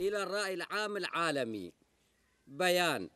إلى الرأي العام العالمي بيان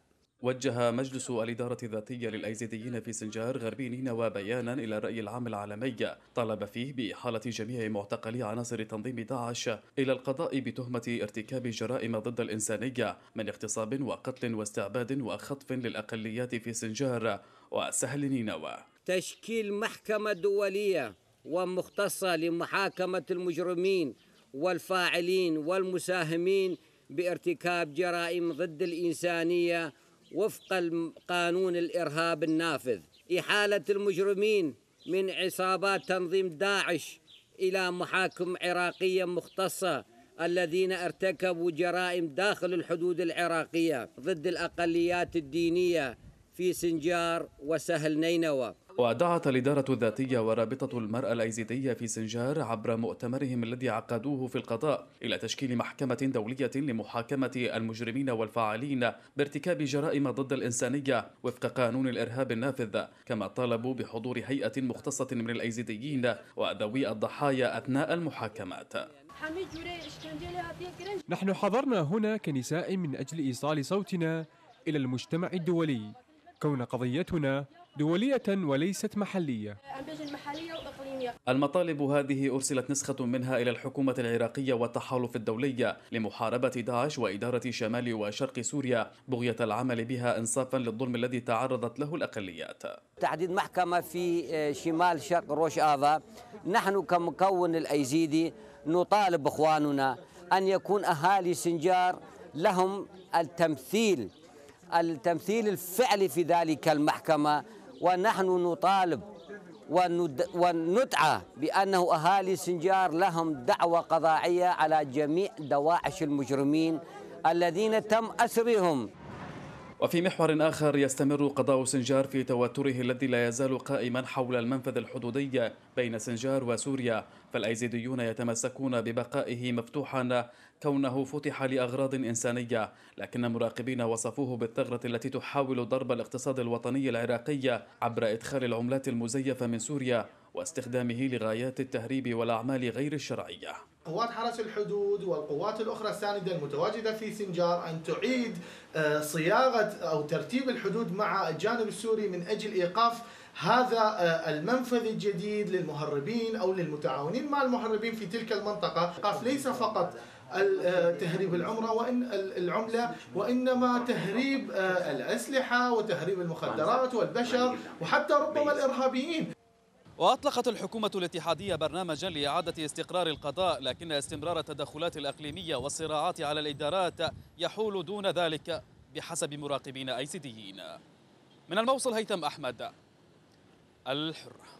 وجه مجلس الإدارة الذاتية للأيزيديين في سنجار غربي نينوى بيانا إلى الرأي العام العالمي طلب فيه بإحالة جميع معتقلي عناصر تنظيم داعش إلى القضاء بتهمة ارتكاب جرائم ضد الإنسانية من اغتصاب وقتل واستعباد وخطف للأقليات في سنجار وسهل نينوى تشكيل محكمة دولية ومختصة لمحاكمة المجرمين والفاعلين والمساهمين بارتكاب جرائم ضد الإنسانية وفق قانون الإرهاب النافذ إحالة المجرمين من عصابات تنظيم داعش إلى محاكم عراقية مختصة الذين ارتكبوا جرائم داخل الحدود العراقية ضد الأقليات الدينية في سنجار وسهل نينوى ودعت الإدارة الذاتية ورابطة المرأة الأيزيدية في سنجار عبر مؤتمرهم الذي عقدوه في القضاء إلى تشكيل محكمة دولية لمحاكمة المجرمين والفاعلين بارتكاب جرائم ضد الإنسانية وفق قانون الإرهاب النافذ كما طالبوا بحضور هيئة مختصة من الأيزيديين وذوي الضحايا أثناء المحاكمات نحن حضرنا هنا كنساء من أجل إيصال صوتنا إلى المجتمع الدولي كون قضيتنا دولية وليست محلية المطالب هذه أرسلت نسخة منها إلى الحكومة العراقية والتحالف الدولي لمحاربة داعش وإدارة شمال وشرق سوريا بغية العمل بها إنصافا للظلم الذي تعرضت له الأقليات تحديد محكمة في آه، شمال شرق روش آفا نحن كمكون الأيزيدي نطالب إخواننا أن يكون أهالي سنجار لهم التمثيل التمثيل الفعلي في ذلك المحكمة ونحن نطالب وندعى بأنه أهالي سنجار لهم دعوة قضائية على جميع دواعش المجرمين الذين تم أسرهم وفي محور آخر يستمر قضاء سنجار في توتره الذي لا يزال قائما حول المنفذ الحدودي بين سنجار وسوريا فالأيزيديون يتمسكون ببقائه مفتوحا كونه فتح لأغراض إنسانية لكن مراقبين وصفوه بالثغرة التي تحاول ضرب الاقتصاد الوطني العراقي عبر إدخال العملات المزيفة من سوريا واستخدامه لغايات التهريب والأعمال غير الشرعية قوات حرس الحدود والقوات الأخرى الساندة المتواجدة في سنجار أن تعيد آه، صياغة أو ترتيب الحدود مع الجانب السوري من أجل إيقاف هذا آه، المنفذ الجديد للمهربين أو للمتعاونين مع المهربين في تلك المنطقة إيقاف ليس فقط آه، تهريب العمرة وإن العملة وإنما تهريب الأسلحة وتهريب المخدرات والبشر وحتى ربما الإرهابيين وأطلقت الحكومة الاتحادية برنامجا لإعادة استقرار القضاء لكن استمرار التدخلات الأقليمية والصراعات على الإدارات يحول دون ذلك بحسب مراقبين أيسيديين من الموصل هيثم أحمد الحره